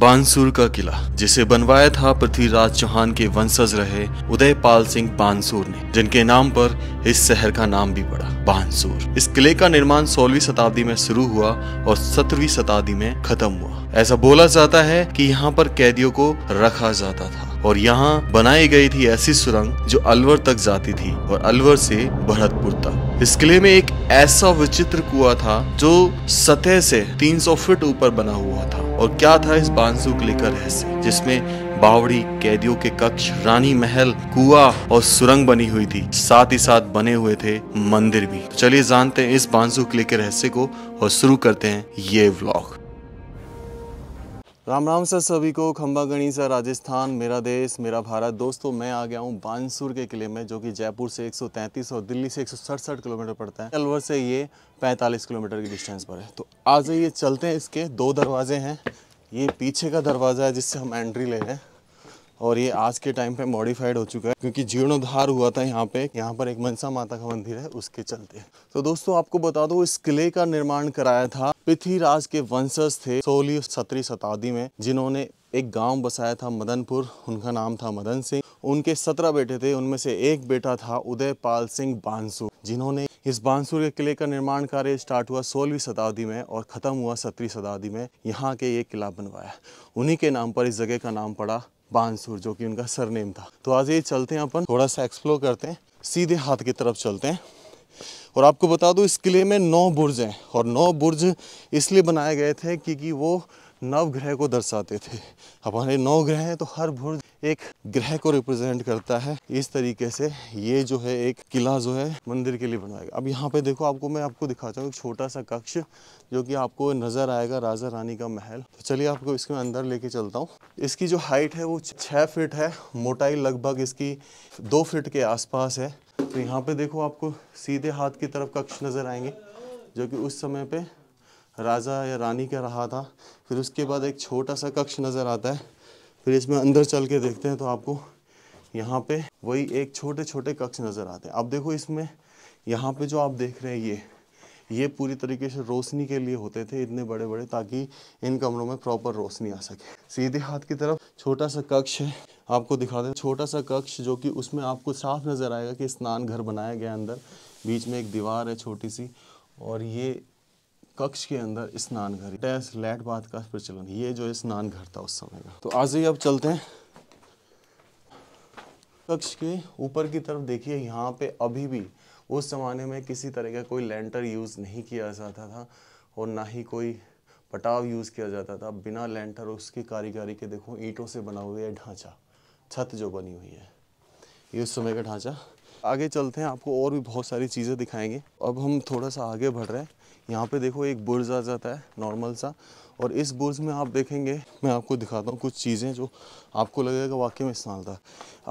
बांसुर का किला जिसे बनवाया था पृथ्वीराज चौहान के वंशज रहे उदयपाल सिंह बानसूर ने जिनके नाम पर इस शहर का नाम भी पड़ा बानसुर इस किले का निर्माण सोलहवीं शताब्दी में शुरू हुआ और सत्रवी शताब्दी में खत्म हुआ ऐसा बोला जाता है कि यहाँ पर कैदियों को रखा जाता था और यहाँ बनाई गई थी ऐसी सुरंग जो अलवर तक जाती थी और अलवर से भरतपुर तक इस किले में एक ऐसा विचित्र कुआ था जो सतह से 300 फीट ऊपर बना हुआ था और क्या था इस बांसू किले का रहस्य जिसमें बावड़ी कैदियों के कक्ष रानी महल कुआ और सुरंग बनी हुई थी साथ ही साथ बने हुए थे मंदिर भी तो चलिए जानते हैं इस बांसू किले के रहस्य को और शुरू करते हैं ये व्लॉग राम राम सर सभी को खम्बा गणी सर राजस्थान मेरा देश मेरा भारत दोस्तों मैं आ गया हूँ बानसूर के किले में जो कि जयपुर से 133 और दिल्ली से एक किलोमीटर पड़ता है अलवर से ये 45 किलोमीटर की डिस्टेंस पर है तो आज ये चलते हैं इसके दो दरवाजे हैं ये पीछे का दरवाज़ा है जिससे हम एंट्री ले रहे हैं और ये आज के टाइम पे मॉडिफाइड हो चुका है क्योंकि जीर्णोद्धार हुआ था यहाँ पे यहाँ पर एक मनसा माता का मंदिर है उसके चलते तो दोस्तों आपको बता दो इस किले का निर्माण कराया था पृथ्वीराज के वंशज थे सोलह सत्रह शताब्दी में जिन्होंने एक गांव बसाया था मदनपुर उनका नाम था मदन सिंह उनके सत्रह बेटे थे उनमें से एक बेटा था उदयपाल सिंह बांसू जिन्होंने इस बांसुर के किले का निर्माण कार्य स्टार्ट हुआ सोलहवीं शताब्दी में और ख़त्म हुआ सत्रहवीं शताब्दी में यहाँ के ये किला बनवाया उन्हीं के नाम पर इस जगह का नाम पड़ा बांसुर जो कि उनका सरनेम था तो आज ये चलते हैं अपन थोड़ा सा एक्सप्लोर करते हैं सीधे हाथ की तरफ चलते हैं और आपको बता दूँ इस किले में नौ बुर्ज हैं और नौ बुर्ज इसलिए बनाए गए थे क्योंकि वो नव ग्रह को दर्शाते थे हमारे नौ ग्रह हैं तो हर भुर्ज एक ग्रह को रिप्रेजेंट करता है इस तरीके से ये जो है एक किला जो है मंदिर के लिए बनाया गया अब यहाँ पे देखो आपको मैं आपको दिखाता हूँ एक छोटा सा कक्ष जो कि आपको नज़र आएगा राजा रानी का महल तो चलिए आपको इसके अंदर लेके चलता हूँ इसकी जो हाइट है वो छः फिट है मोटाई लगभग इसकी दो फिट के आसपास है तो यहाँ पे देखो आपको सीधे हाथ की तरफ कक्ष नज़र आएंगे जो कि उस समय पे राजा या रानी का रहा था फिर उसके बाद एक छोटा सा कक्ष नज़र आता है फिर इसमें अंदर चल के देखते हैं तो आपको यहाँ पे वही एक छोटे छोटे कक्ष नज़र आते हैं अब देखो इसमें यहाँ पे जो आप देख रहे हैं ये ये पूरी तरीके से रोशनी के लिए होते थे इतने बड़े बड़े ताकि इन कमरों में प्रॉपर रोशनी आ सके सीधे हाथ की तरफ छोटा सा कक्ष है आपको दिखा दें छोटा सा कक्ष जो कि उसमें आपको साफ नज़र आएगा कि स्नान घर बनाया गया अंदर बीच में एक दीवार है छोटी सी और ये कक्ष के अंदर स्नान घर डैश लैट बात का प्रचलन ये जो स्नान घर था उस समय का तो आज ही अब चलते हैं कक्ष के ऊपर की तरफ देखिए यहाँ पे अभी भी उस ज़माने में किसी तरह का कोई लेंटर यूज़ नहीं किया जाता था और ना ही कोई पटाव यूज़ किया जाता था बिना लेंटर उसकी कारीगरी के देखो ईंटों से बना हुआ है ढांचा छत जो बनी हुई है ये उस समय का ढांचा आगे चलते हैं आपको और भी बहुत सारी चीज़ें दिखाएंगे अब हम थोड़ा सा आगे बढ़ रहे हैं यहाँ पे देखो एक बुर्ज आ जाता है नॉर्मल सा और इस बुर्ज में आप देखेंगे मैं आपको दिखाता हूँ कुछ चीज़ें जो आपको लगेगा वाकई में इस्तेमाल था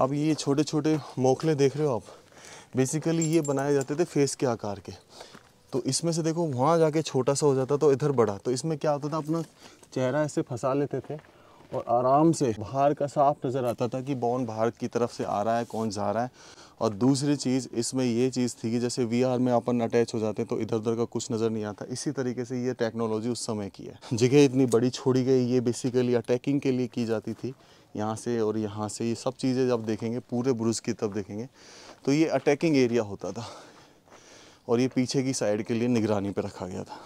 अब ये छोटे छोटे मोखले देख रहे हो आप बेसिकली ये बनाए जाते थे फेस के आकार के तो इसमें से देखो वहाँ जाके छोटा सा हो जाता तो इधर बड़ा तो इसमें क्या होता था अपना चेहरा ऐसे फंसा लेते थे और आराम से बाहर का साफ नज़र आता था कि बॉन बाहर की तरफ से आ रहा है कौन जा रहा है और दूसरी चीज़ इसमें ये चीज़ थी कि जैसे वी में अपन अटैच हो जाते हैं तो इधर उधर का कुछ नज़र नहीं आता इसी तरीके से ये टेक्नोलॉजी उस समय की है जगह इतनी बड़ी छोड़ी गई ये बेसिकली अटैकिंग के लिए की जाती थी यहाँ से और यहाँ से ये सब चीज़ें जब देखेंगे पूरे ब्रुज की तब देखेंगे तो ये अटैकिंग एरिया होता था और ये पीछे की साइड के लिए निगरानी पर रखा गया था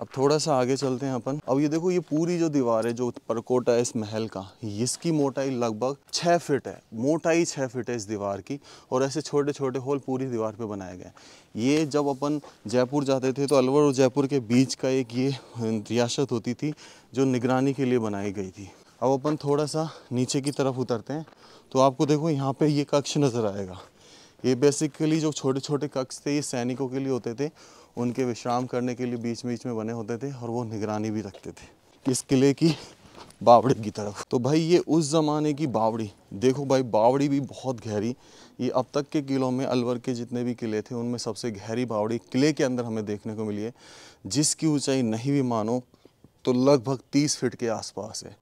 अब थोड़ा सा आगे चलते हैं अपन अब ये देखो ये पूरी जो दीवार है जो परकोट है इस महल का इसकी मोटाई लगभग छः फिट है मोटाई छः फिट है इस दीवार की और ऐसे छोटे छोटे होल पूरी दीवार पे बनाए गए ये जब अपन जयपुर जाते थे तो अलवर और जयपुर के बीच का एक ये रियासत होती थी जो निगरानी के लिए बनाई गई थी अब अपन थोड़ा सा नीचे की तरफ उतरते हैं तो आपको देखो यहाँ पे ये कक्ष नज़र आएगा ये बेसिकली जो छोटे छोटे कक्ष थे ये सैनिकों के लिए होते थे उनके विश्राम करने के लिए बीच बीच में बने होते थे और वो निगरानी भी रखते थे इस किले की बावड़ी की तरफ तो भाई ये उस ज़माने की बावड़ी देखो भाई बावड़ी भी बहुत गहरी ये अब तक के किलों में अलवर के जितने भी किले थे उनमें सबसे गहरी बावड़ी किले के अंदर हमें देखने को मिली है जिसकी ऊंचाई नहीं भी मानो तो लगभग 30 फीट के आसपास है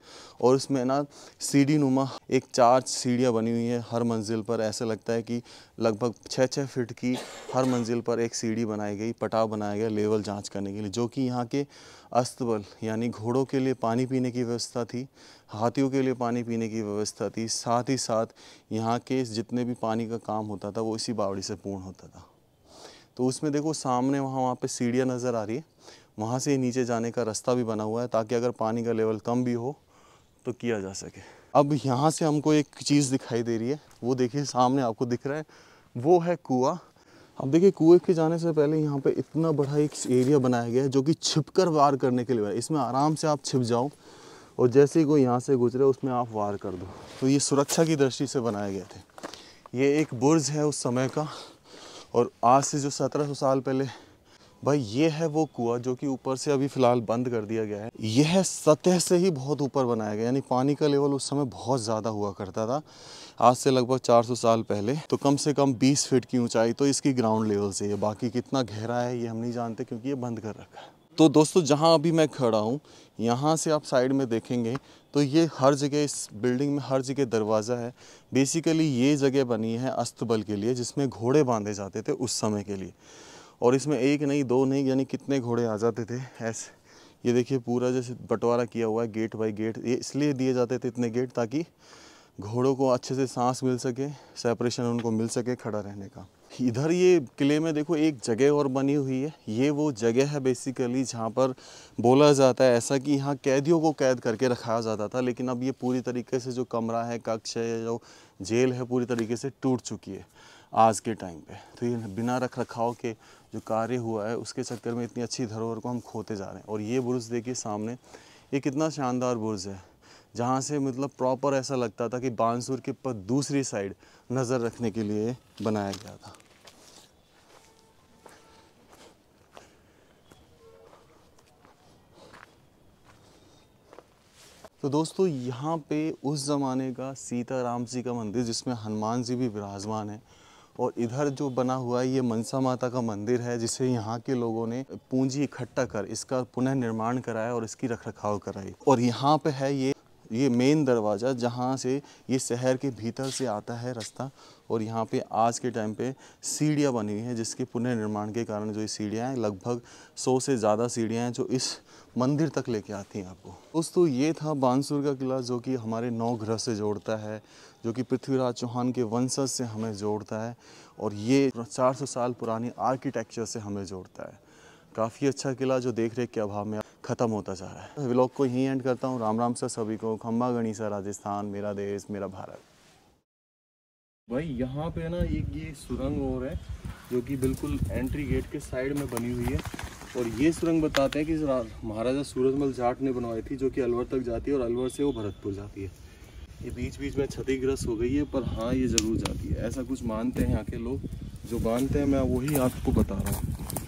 और इसमें ना सीढ़ी नुमा एक चार सीढ़ियाँ बनी हुई हैं हर मंजिल पर ऐसा लगता है कि लगभग छः छः फीट की हर मंजिल पर एक सीढ़ी बनाई गई पटाव बनाया गया लेवल जांच करने के लिए जो कि यहाँ के अस्तबल यानी घोड़ों के लिए पानी पीने की व्यवस्था थी हाथियों के लिए पानी पीने की व्यवस्था थी साथ ही साथ यहाँ के जितने भी पानी का काम होता था वो इसी बावड़ी से पूर्ण होता था तो उसमें देखो सामने वहाँ वहाँ पे सीढ़ियाँ नज़र आ रही है वहाँ से नीचे जाने का रास्ता भी बना हुआ है ताकि अगर पानी का लेवल कम भी हो तो किया जा सके अब यहाँ से हमको एक चीज़ दिखाई दे रही है वो देखिए सामने आपको दिख रहा है वो है कुआ अब देखिए कुएं के जाने से पहले यहाँ पे इतना बड़ा एक एरिया बनाया गया है जो कि छिप कर वार करने के लिए है इसमें आराम से आप छिप जाओ और जैसे ही कोई यहाँ से गुजरे उसमें आप वार कर दो तो ये सुरक्षा की दृष्टि से बनाए गए थे ये एक बुर्ज है उस समय का और आज से जो सत्रह साल पहले भाई ये है वो कुआ जो कि ऊपर से अभी फ़िलहाल बंद कर दिया गया है यह सतह से ही बहुत ऊपर बनाया गया यानी पानी का लेवल उस समय बहुत ज़्यादा हुआ करता था आज से लगभग 400 साल पहले तो कम से कम 20 फीट की ऊंचाई तो इसकी ग्राउंड लेवल से है बाकी कितना गहरा है ये हम नहीं जानते क्योंकि ये बंद कर रखा है तो दोस्तों जहाँ अभी मैं खड़ा हूँ यहाँ से आप साइड में देखेंगे तो ये हर जगह इस बिल्डिंग में हर जगह दरवाज़ा है बेसिकली ये जगह बनी है अस्तबल के लिए जिसमें घोड़े बांधे जाते थे उस समय के लिए और इसमें एक नहीं दो नहीं यानी कितने घोड़े आ जाते थे ऐसे ये देखिए पूरा जैसे बंटवारा किया हुआ है गेट बाई गेट ये इसलिए दिए जाते थे इतने गेट ताकि घोड़ों को अच्छे से सांस मिल सके सेपरेशन उनको मिल सके खड़ा रहने का इधर ये किले में देखो एक जगह और बनी हुई है ये वो जगह है बेसिकली जहाँ पर बोला जाता है ऐसा कि यहाँ कैदियों को कैद करके रखाया जाता था लेकिन अब ये पूरी तरीके से जो कमरा है कक्ष है जो जेल है पूरी तरीके से टूट चुकी है आज के टाइम पे तो ये बिना रख रखाव के जो कार्य हुआ है उसके चक्कर में इतनी अच्छी धरोहर को हम खोते जा रहे हैं और ये बुरज देखिए सामने ये कितना शानदार बुरज है जहाँ से मतलब प्रॉपर ऐसा लगता था कि बानसूर के पर दूसरी साइड नज़र रखने के लिए बनाया गया था तो दोस्तों यहाँ पे उस ज़माने का सीता राम जी का मंदिर जिसमें हनुमान जी भी विराजमान है और इधर जो बना हुआ है ये मनसा माता का मंदिर है जिसे यहाँ के लोगों ने पूंजी इकट्ठा कर इसका पुनः निर्माण कराया और इसकी रख रखाव कराई और यहाँ पे है ये ये मेन दरवाज़ा जहाँ से ये शहर के भीतर से आता है रास्ता और यहाँ पे आज के टाइम पे सीढ़ियाँ बनी हुई हैं जिसके पुनर्निर्माण के कारण जो ये सीढ़ियाँ हैं लगभग सौ से ज़्यादा सीढ़ियाँ हैं जो इस मंदिर तक लेके आती हैं आपको दोस्तों ये था बानसुर का किला जो कि हमारे नौ ग्रह से जोड़ता है जो कि पृथ्वीराज चौहान के वंशज से हमें जोड़ता है और ये चार साल पुरानी आर्किटेक्चर से हमें जोड़ता है काफ़ी अच्छा किला जो देख रेख के अभाव में ख़त्म होता जा रहा है ब्लॉग को यही एंड करता हूँ राम राम सर सभी को खम्बा गणी सा राजस्थान मेरा देश मेरा भारत भाई यहाँ पे ना एक ये सुरंग और है जो कि बिल्कुल एंट्री गेट के साइड में बनी हुई है और ये सुरंग बताते हैं कि महाराजा सूरजमल जाट ने बनवाई थी जो कि अलवर तक जाती है और अलवर से वो भरतपुर जाती है ये बीच बीच में क्षतिग्रस्त हो गई है पर हाँ ये ज़रूर जाती है ऐसा कुछ मानते हैं यहाँ के लोग जो मानते हैं मैं वही आपको बता रहा हूँ